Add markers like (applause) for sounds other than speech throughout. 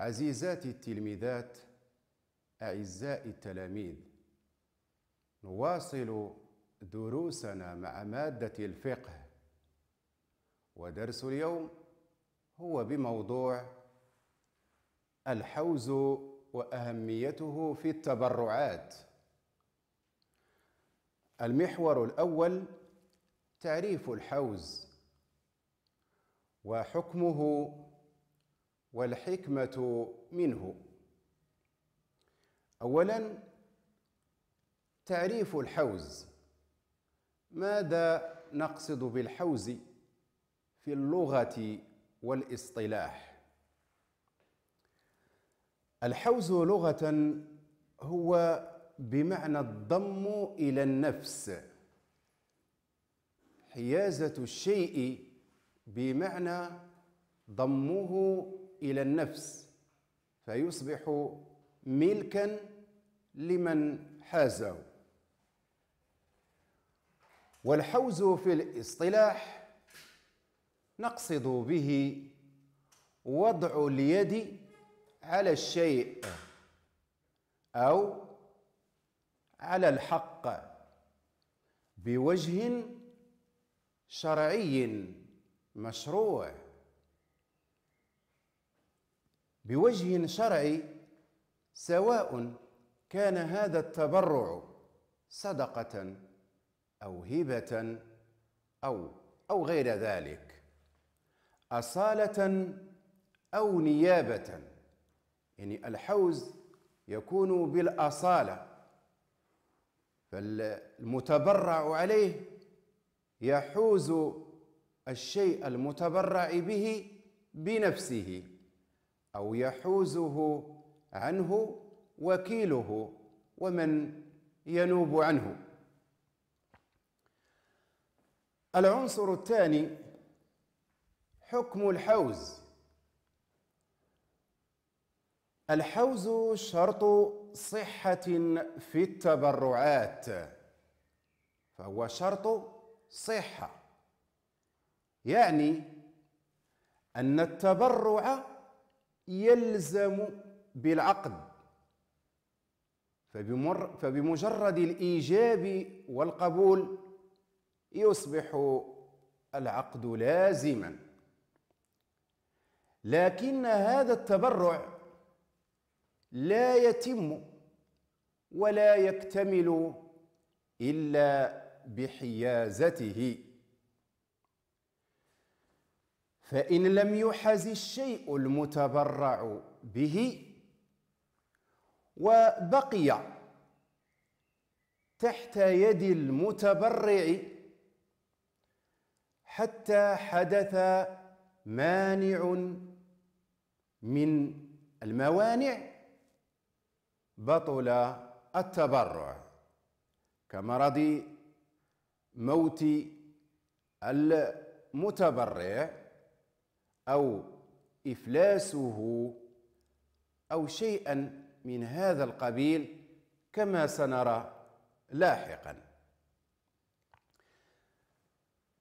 عزيزاتي التلميذات اعزائي التلاميذ نواصل دروسنا مع ماده الفقه ودرس اليوم هو بموضوع الحوز واهميته في التبرعات المحور الاول تعريف الحوز وحكمه والحكمة منه أولا تعريف الحوز ماذا نقصد بالحوز في اللغة والاصطلاح الحوز لغة هو بمعنى الضم إلى النفس حيازة الشيء بمعنى ضمه إلى النفس فيصبح ملكا لمن حازه والحوز في الاصطلاح نقصد به وضع اليد على الشيء او على الحق بوجه شرعي مشروع بوجه شرعي سواء كان هذا التبرع صدقة أو هبة أو أو غير ذلك أصالة أو نيابة يعني الحوز يكون بالأصالة فالمتبرع عليه يحوز الشيء المتبرع به بنفسه او يحوزه عنه وكيله ومن ينوب عنه العنصر الثاني حكم الحوز الحوز شرط صحة في التبرعات فهو شرط صحة يعني أن التبرع يلزم بالعقد فبمر فبمجرد الإيجاب والقبول يصبح العقد لازما لكن هذا التبرع لا يتم ولا يكتمل إلا بحيازته فإن لم يحز الشيء المتبرع به وبقي تحت يد المتبرع حتى حدث مانع من الموانع بطل التبرع كمرض موت المتبرع أو إفلاسه أو شيئا من هذا القبيل كما سنرى لاحقا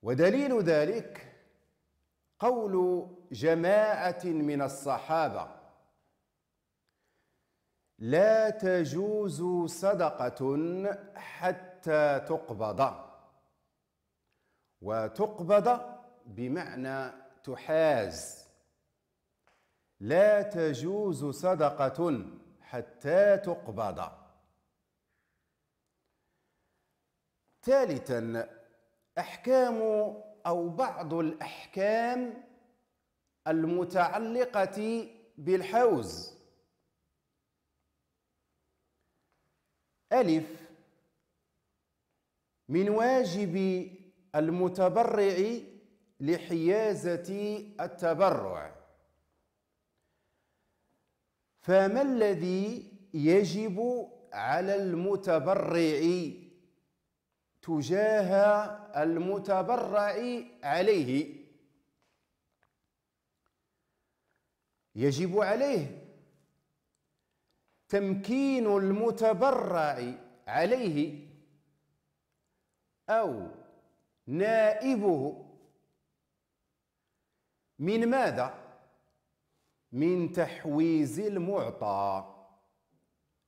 ودليل ذلك قول جماعة من الصحابة لا تجوز صدقة حتى تقبض وتقبض بمعنى تحاز لا تجوز صدقة حتى تقبض ثالثا أحكام أو بعض الأحكام المتعلقة بالحوز ألف من واجب المتبرع لحيازة التبرع فما الذي يجب على المتبرع تجاه المتبرع عليه يجب عليه تمكين المتبرع عليه او نائبه من ماذا من تحويز المعطى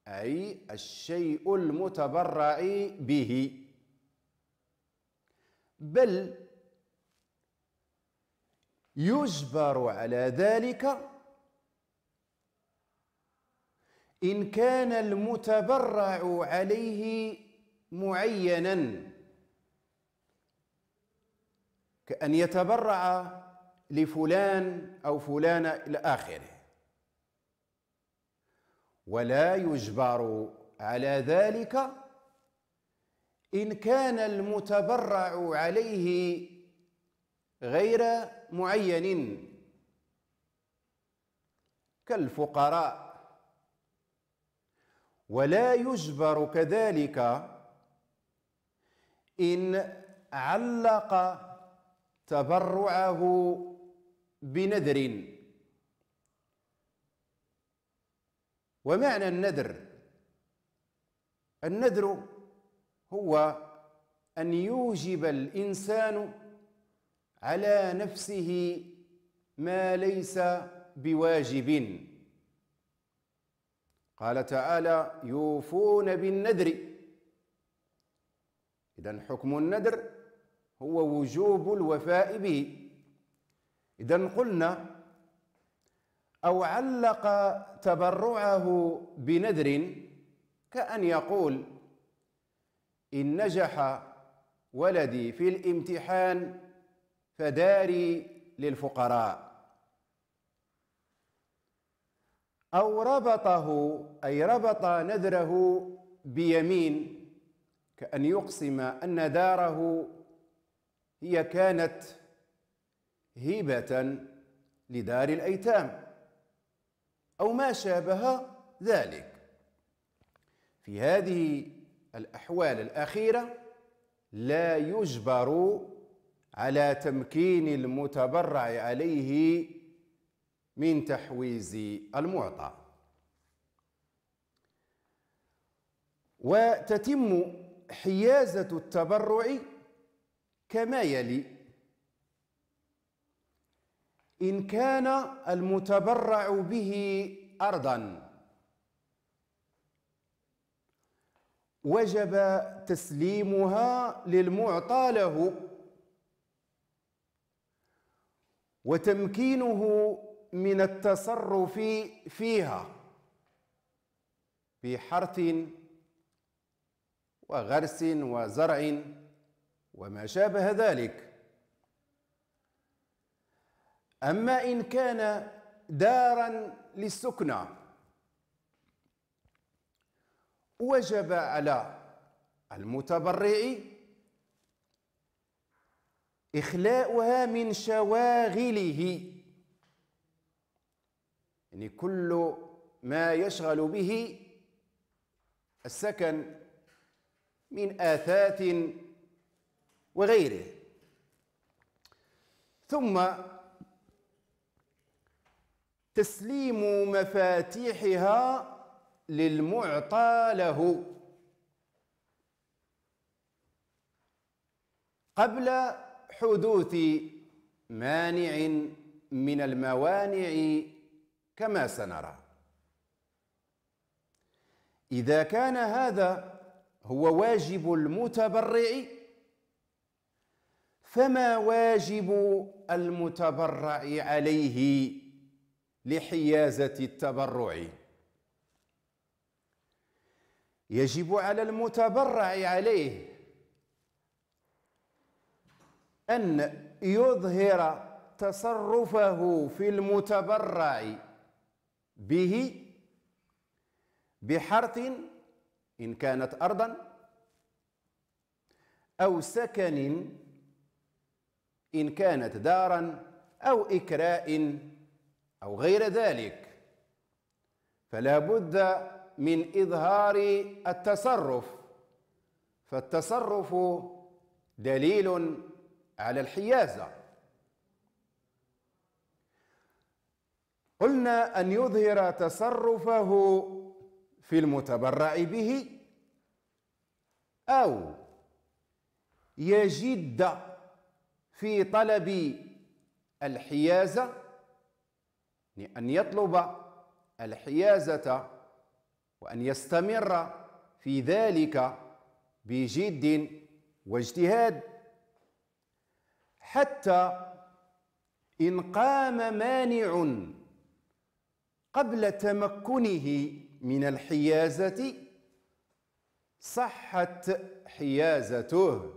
اي الشيء المتبرع به بل يجبر على ذلك إن كان المتبرع عليه معينا كأن يتبرع لفلان أو فلانة إلى آخره ولا يجبر على ذلك إن كان المتبرع عليه غير معين كالفقراء ولا يجبر كذلك إن علق تبرعه بنذر ومعنى النذر النذر هو أن يوجب الإنسان على نفسه ما ليس بواجب قال تعالى يوفون بالنذر إذا حكم النذر هو وجوب الوفاء به إذا قلنا أو علق تبرعه بنذر كأن يقول إن نجح ولدي في الامتحان فداري للفقراء أو ربطه أي ربط نذره بيمين كأن يقسم أن داره هي كانت هبة لدار الأيتام أو ما شابه ذلك في هذه الأحوال الأخيرة لا يجبر على تمكين المتبرع عليه من تحويز المعطى وتتم حيازة التبرع كما يلي إن كان المتبرع به أرضا وجب تسليمها للمعطى له وتمكينه من التصرف فيها بحرث وغرس وزرع وما شابه ذلك أما إن كان دارا للسكنى وجب على المتبرع إخلاؤها من شواغله يعني كل ما يشغل به السكن من آثاث وغيره ثم تسليم مفاتيحها للمعطى له قبل حدوث مانع من الموانع كما سنرى إذا كان هذا هو واجب المتبرع فما واجب المتبرع عليه لحيازة التبرع يجب على المتبرع عليه أن يظهر تصرفه في المتبرع به بحرث إن كانت أرضا أو سكن إن كانت دارا أو إكراء أو غير ذلك فلا بد من إظهار التصرف فالتصرف دليل على الحيازة قلنا أن يظهر تصرفه في المتبرع به أو يجد في طلب الحيازة أن يطلب الحيازة وأن يستمر في ذلك بجد واجتهاد حتى إن قام مانع قبل تمكنه من الحيازة صحت حيازته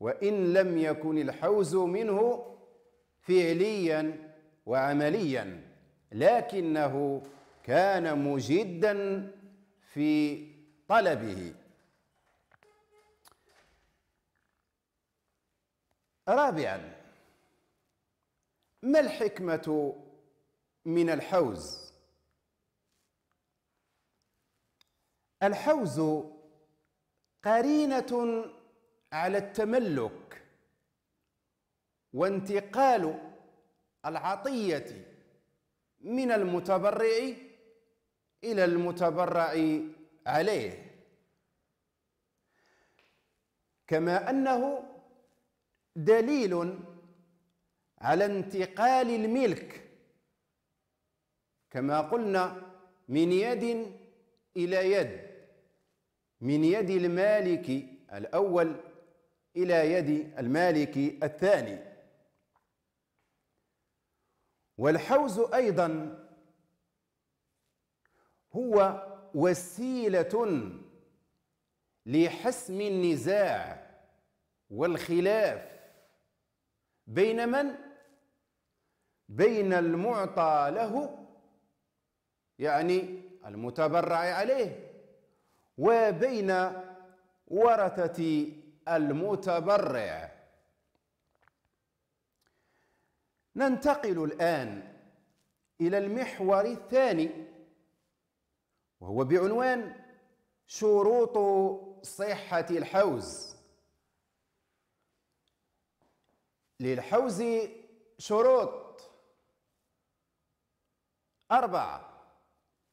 وإن لم يكن الحوز منه فعليا وعمليا لكنه كان مجدا في طلبه رابعا ما الحكمة من الحوز الحوز قرينة على التملك وانتقال العطية من المتبرع إلى المتبرع عليه كما أنه دليل على انتقال الملك كما قلنا من يد إلى يد من يد المالك الأول إلى يد المالك الثاني والحوز أيضا هو وسيلة لحسم النزاع والخلاف بين من؟ بين المعطى له يعني المتبرع عليه وبين ورثة المتبرع ننتقل الآن إلى المحور الثاني وهو بعنوان شروط صحة الحوز للحوز شروط أربعة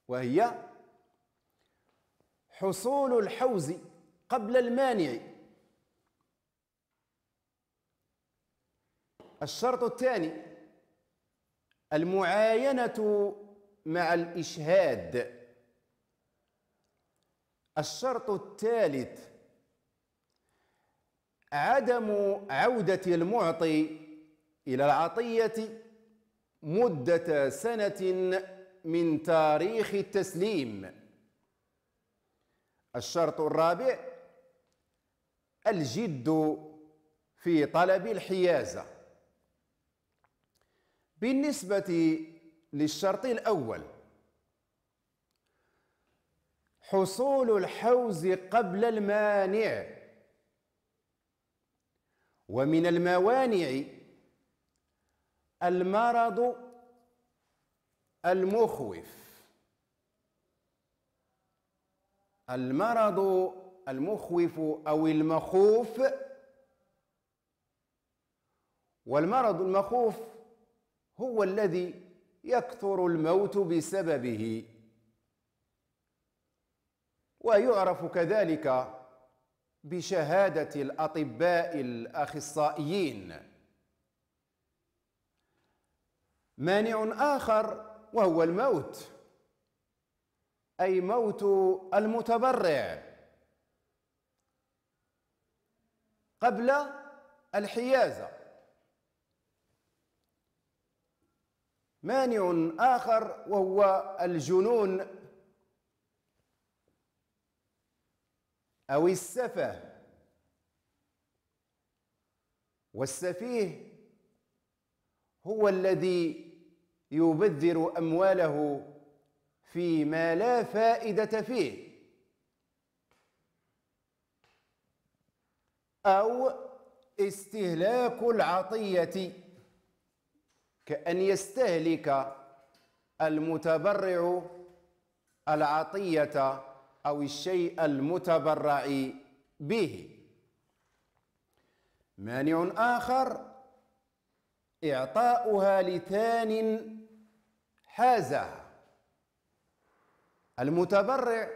وهي حصول الحوز قبل المانع الشرط الثاني المعاينة مع الإشهاد الشرط الثالث عدم عودة المعطي إلى العطية مدة سنة من تاريخ التسليم الشرط الرابع الجد في طلب الحيازه بالنسبة للشرط الأول حصول الحوز قبل المانع ومن الموانع المرض المخوف المرض المخوف أو المخوف والمرض المخوف هو الذي يكثر الموت بسببه ويعرف كذلك بشهاده الاطباء الاخصائيين مانع اخر وهو الموت اي موت المتبرع قبل الحيازه مانع آخر وهو الجنون أو السفة والسفيه هو الذي يبذر أمواله فيما لا فائدة فيه أو استهلاك العطية كأن يستهلك المتبرع العطية أو الشيء المتبرع به مانع آخر إعطاؤها لثان حازها المتبرع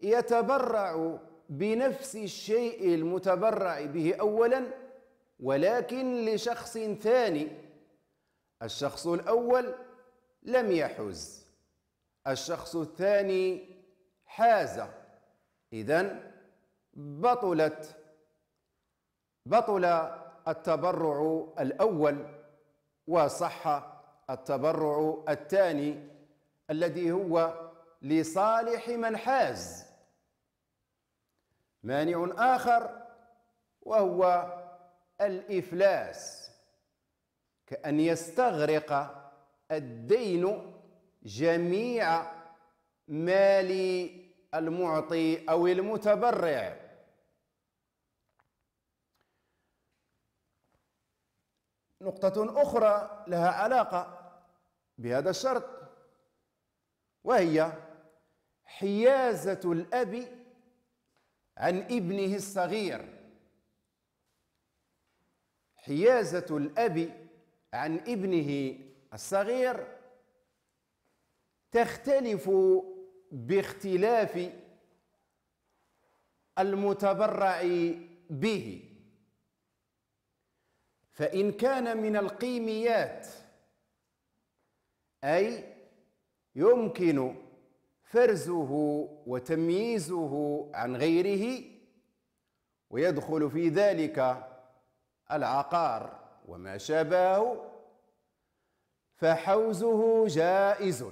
يتبرع بنفس الشيء المتبرع به أولا ولكن لشخص ثاني الشخص الأول لم يحز الشخص الثاني حاز إذا بطلت بطل التبرع الأول وصح التبرع الثاني الذي هو لصالح من حاز مانع آخر وهو الإفلاس كأن يستغرق الدين جميع مال المعطي أو المتبرع نقطة أخرى لها علاقة بهذا الشرط وهي حيازة الأب عن ابنه الصغير حيازة الأب عن ابنه الصغير تختلف باختلاف المتبرع به فإن كان من القيميات أي يمكن فرزه وتمييزه عن غيره ويدخل في ذلك العقار وما شابهه فحوزه جائز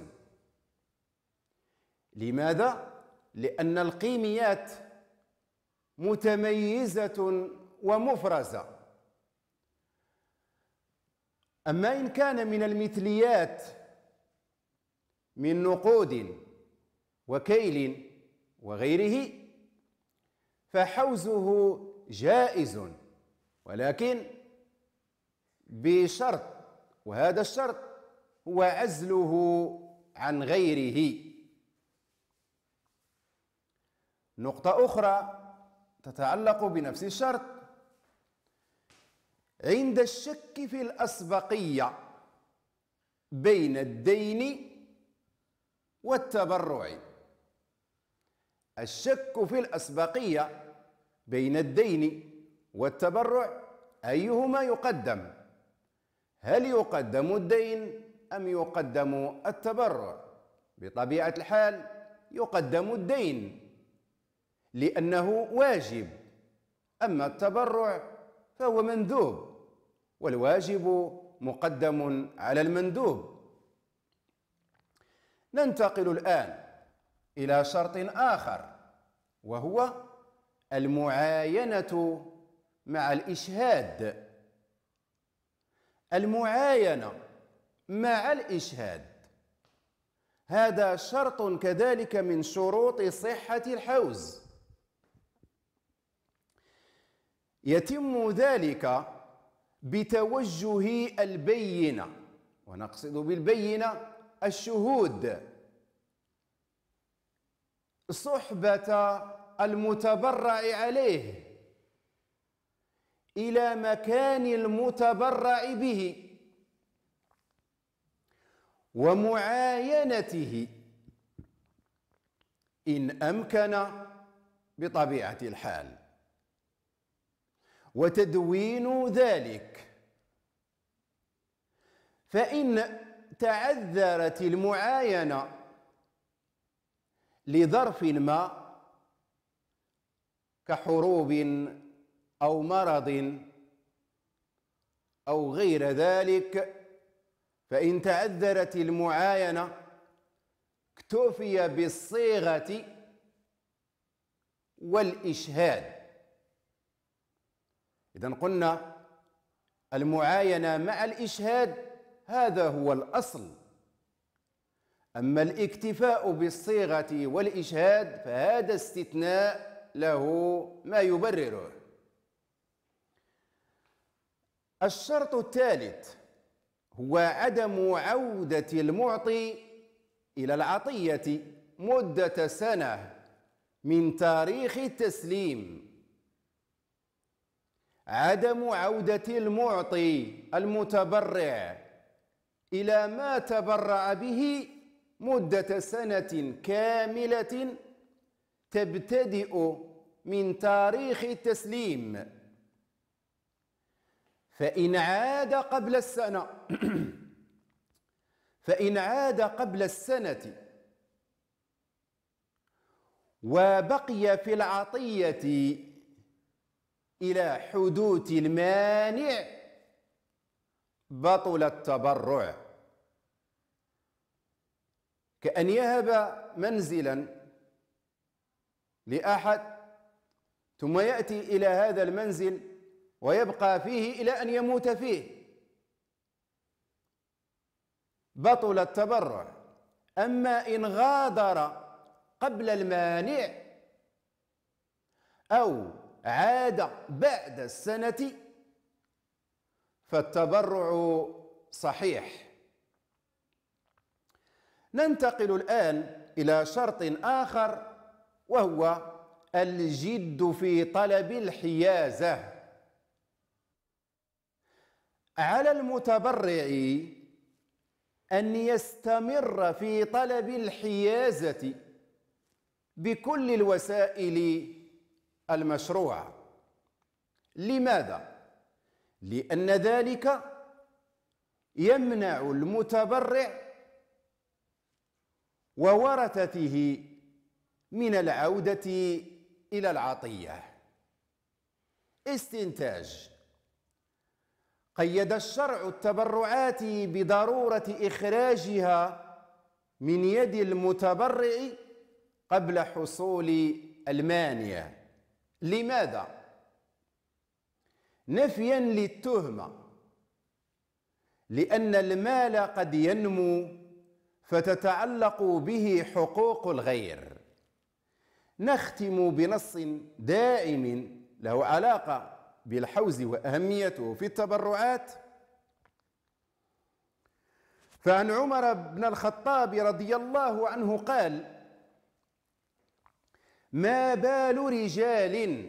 لماذا لان القيميات متميزه ومفرزه اما ان كان من المثليات من نقود وكيل وغيره فحوزه جائز ولكن بشرط وهذا الشرط هو عزله عن غيره نقطة أخرى تتعلق بنفس الشرط عند الشك في الأسبقية بين الدين والتبرع الشك في الأسبقية بين الدين والتبرع أيهما يقدم هل يقدم الدين أم يقدم التبرع بطبيعة الحال يقدم الدين لأنه واجب أما التبرع فهو مندوب والواجب مقدم على المندوب ننتقل الآن إلى شرط آخر وهو المعاينة مع الإشهاد المعاينة مع الإشهاد هذا شرط كذلك من شروط صحة الحوز يتم ذلك بتوجه البينة ونقصد بالبينة الشهود صحبة المتبرع عليه إلى مكان المتبرع به ومعاينته إن أمكن بطبيعة الحال وتدوين ذلك فإن تعذرت المعاينة لظرف ما كحروب أو مرض أو غير ذلك فإن تعذرت المعاينة اكتفي بالصيغة والإشهاد إذا قلنا المعاينة مع الإشهاد هذا هو الأصل أما الاكتفاء بالصيغة والإشهاد فهذا استثناء له ما يبرره الشرط الثالث هو عدم عودة المعطي إلى العطية مدة سنة من تاريخ التسليم عدم عودة المعطي المتبرع إلى ما تبرع به مدة سنة كاملة تبتدئ من تاريخ التسليم فإن عاد قبل السنة (clears throat) فإن عاد قبل السنة وبقي في العطية إلى حدوث المانع بطل التبرع كأن يهب منزلا لأحد ثم يأتي إلى هذا المنزل ويبقى فيه إلى أن يموت فيه بطل التبرع أما إن غادر قبل المانع أو عاد بعد السنة فالتبرع صحيح ننتقل الآن إلى شرط آخر وهو الجد في طلب الحيازة على المتبرع أن يستمر في طلب الحيازة بكل الوسائل المشروعة لماذا؟ لأن ذلك يمنع المتبرع وورثته من العودة إلى العطية استنتاج قيد الشرع التبرعات بضروره اخراجها من يد المتبرع قبل حصول المانية لماذا نفيا للتهمه لان المال قد ينمو فتتعلق به حقوق الغير نختم بنص دائم له علاقه بالحوز وأهميته في التبرعات فعن عمر بن الخطاب رضي الله عنه قال ما بال رجال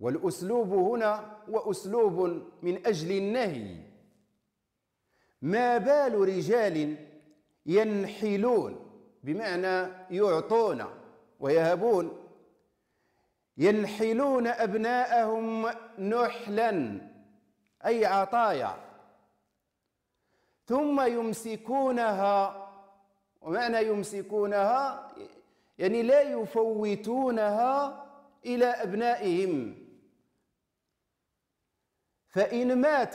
والأسلوب هنا وأسلوب من أجل النهي ما بال رجال ينحلون بمعنى يعطون ويهبون ينحلون أبناءهم نحلا أي عطايا ثم يمسكونها ومعنى يمسكونها يعني لا يفوتونها إلى أبنائهم فإن مات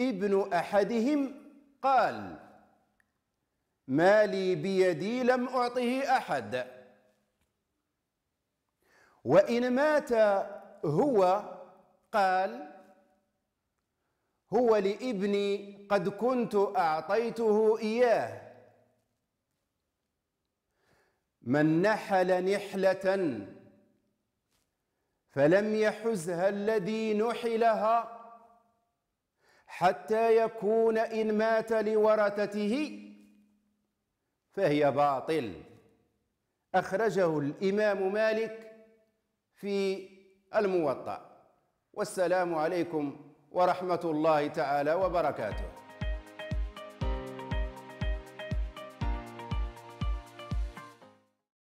ابن أحدهم قال ما لي بيدي لم أعطه أحد وإن مات هو قال هو لابني قد كنت أعطيته إياه من نحل نحلة فلم يحزها الذي نحلها حتى يكون إن مات لورثته فهي باطل أخرجه الإمام مالك في الموطأ والسلام عليكم ورحمة الله تعالى وبركاته